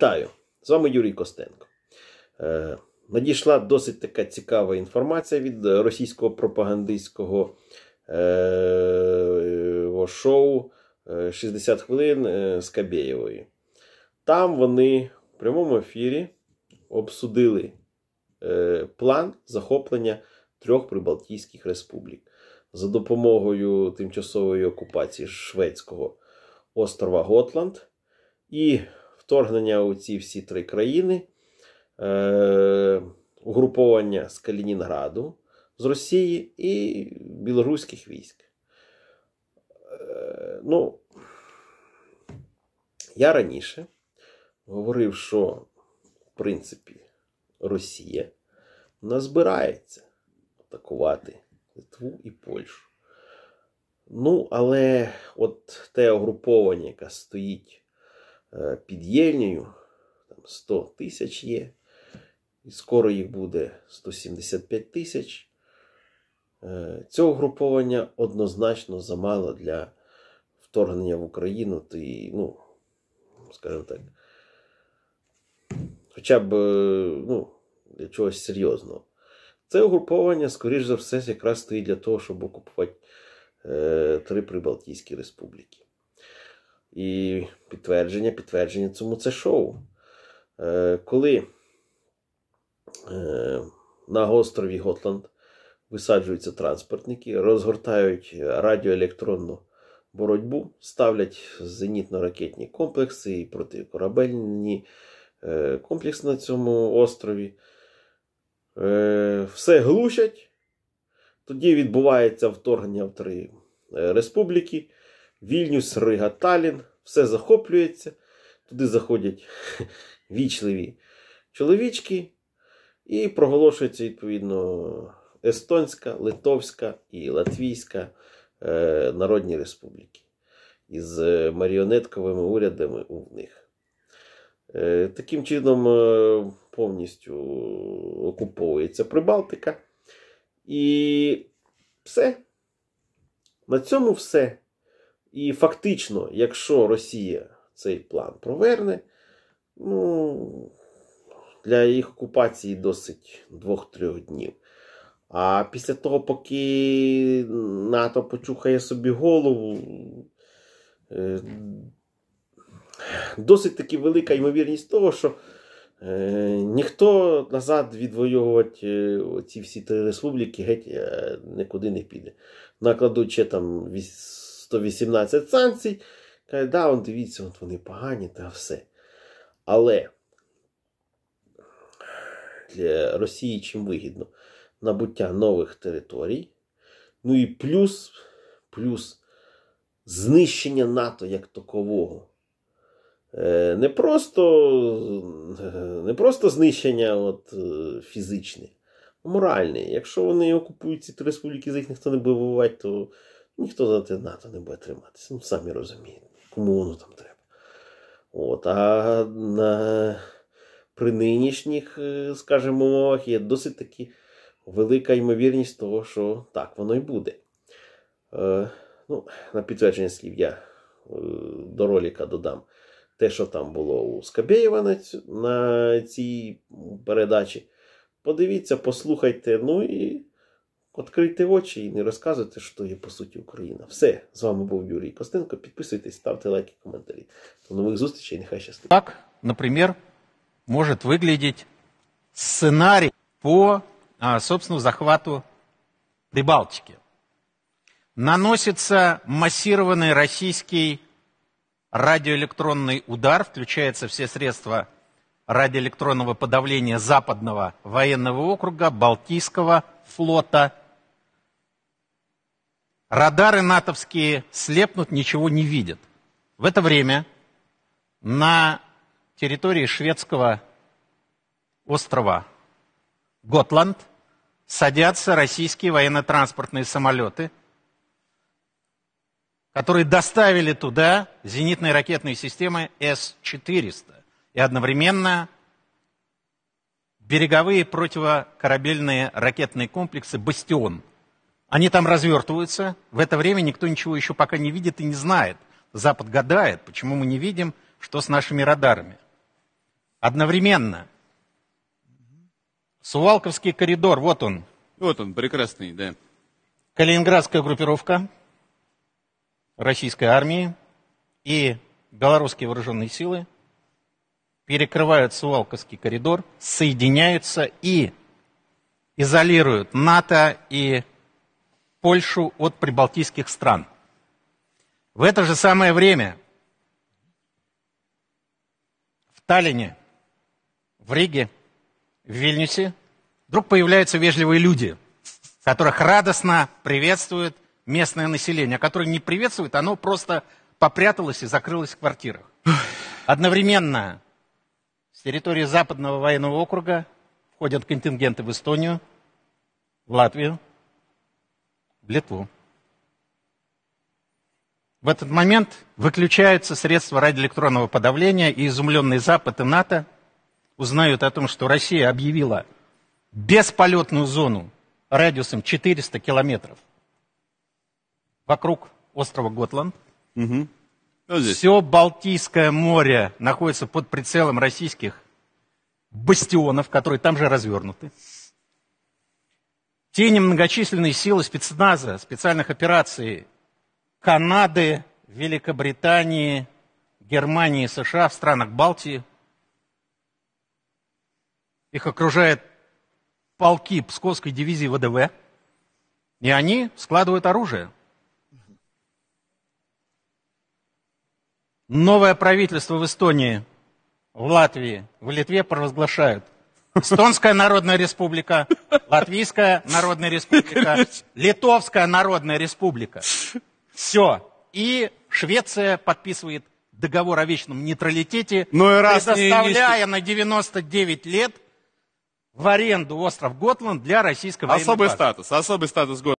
Вітаю! З вами Юрій Костенко. Е, надійшла досить така цікава інформація від російського пропагандистського е, шоу 60 е, хвилин з Кабєєвої. Там вони в прямому ефірі обсудили план захоплення трьох Прибалтійських республік за допомогою тимчасової окупації Шведського острова Готланд. і вторгнення у ці всі три країни, е, угруповання з Калінінграду, з Росії і білоруських військ. Е, ну, я раніше говорив, що, в принципі, Росія назбирається атакувати Литву і Польщу. Ну, але от те угруповання, яке стоїть Е, під Єльнею. Там 100 тисяч є. І скоро їх буде 175 тисяч. Е, цього груповання однозначно замало для вторгнення в Україну. Ти, ну, скажімо так, хоча б е, ну, для чогось серйозного. Це угруповання, скоріш за все, якраз стоїть для того, щоб окупувати е, три Прибалтійські республіки. І підтвердження, підтвердження цьому це шоу. Е, Коли е, на острові Готланд висаджуються транспортники, розгортають радіоелектронну боротьбу, ставлять зенітно-ракетні комплекси і протикорабельні е, комплекси на цьому острові, е, все глушать. Тоді відбувається вторгнення в три е, республіки. Вільнюс, Рига, Талін, все захоплюється. Туди заходять вічливі чоловічки. І проголошується, відповідно, Естонська, Литовська і Латвійська е, Народні Республіки із е, маріонетковими урядами у них. Е, таким чином е, повністю окуповується Прибалтика. І все. На цьому все. І фактично, якщо Росія цей план проверне, ну, для їх окупації досить 2-3 днів. А після того, поки НАТО почухає собі голову, е, досить таки велика ймовірність того, що е, ніхто назад відвоювати е, ці всі три республіки геть нікуди не піде. Накладуть ще там. 118 санкцій. Каже, да, он, дивіться, от вони погані та все. Але для Росії чим вигідно набуття нових територій. Ну і плюс, плюс знищення НАТО як такового. Е, не просто не просто знищення от, е, фізичне, а моральне. Якщо вони окупують ці республіки, з їх ніхто не буде воювати, то ніхто за те НАТО не буде триматися. Ну, самі розумієте, кому воно там треба. От, А на, при нинішніх, е, скажімо, умовах є досить таки велика ймовірність того, що так воно і буде. Е, ну, На підтвердження слів я е, до роліка додам те, що там було у Скабєєва на, на цій передачі. Подивіться, послухайте, ну і Открийте очі і не розказуйте, що є по суті Україна. Все з вами був Юрій Костенко. Підписуйтесь, ставте лайки, коментарі. До нових зустрічей. Нехай щастить. Так, наприклад, може виглядати сценарій по а, собственно захвату Прибалтики. Наносится массированный российский радиоэлектронный удар, включаются все средства радиоэлектронного подавления Западного военного округа, Балтийского флота – Радары натовские слепнут, ничего не видят. В это время на территории шведского острова Готланд садятся российские военно-транспортные самолеты, которые доставили туда зенитные ракетные системы С-400 и одновременно береговые противокорабельные ракетные комплексы «Бастион», они там развертываются. В это время никто ничего еще пока не видит и не знает. Запад гадает, почему мы не видим, что с нашими радарами. Одновременно. Сувалковский коридор, вот он. Вот он, прекрасный, да. Калининградская группировка российской армии и белорусские вооруженные силы перекрывают Сувалковский коридор, соединяются и изолируют НАТО и Польшу от прибалтийских стран. В это же самое время в Таллине, в Риге, в Вильнюсе вдруг появляются вежливые люди, которых радостно приветствует местное население, которое не приветствует, оно просто попряталось и закрылось в квартирах. Одновременно с территории Западного военного округа входят контингенты в Эстонию, в Латвию – Литву. В этот момент выключаются средства радиоэлектронного подавления, и изумленный Запад и НАТО узнают о том, что Россия объявила бесполетную зону радиусом 400 километров вокруг острова Готланд. Угу. Вот Все Балтийское море находится под прицелом российских бастионов, которые там же развернуты. Те немногочисленные силы спецназа, специальных операций Канады, Великобритании, Германии, США, в странах Балтии. Их окружает полки Псковской дивизии ВДВ, и они складывают оружие. Новое правительство в Эстонии, в Латвии, в Литве провозглашают – Эстонская Народная Республика, Латвийская Народная Республика, Литовская Народная Республика. Все. И Швеция подписывает договор о вечном нейтралитете, ну и раз предоставляя не... на 99 лет в аренду остров Готланд для российского военной Особый базы. статус, особый статус Готланд.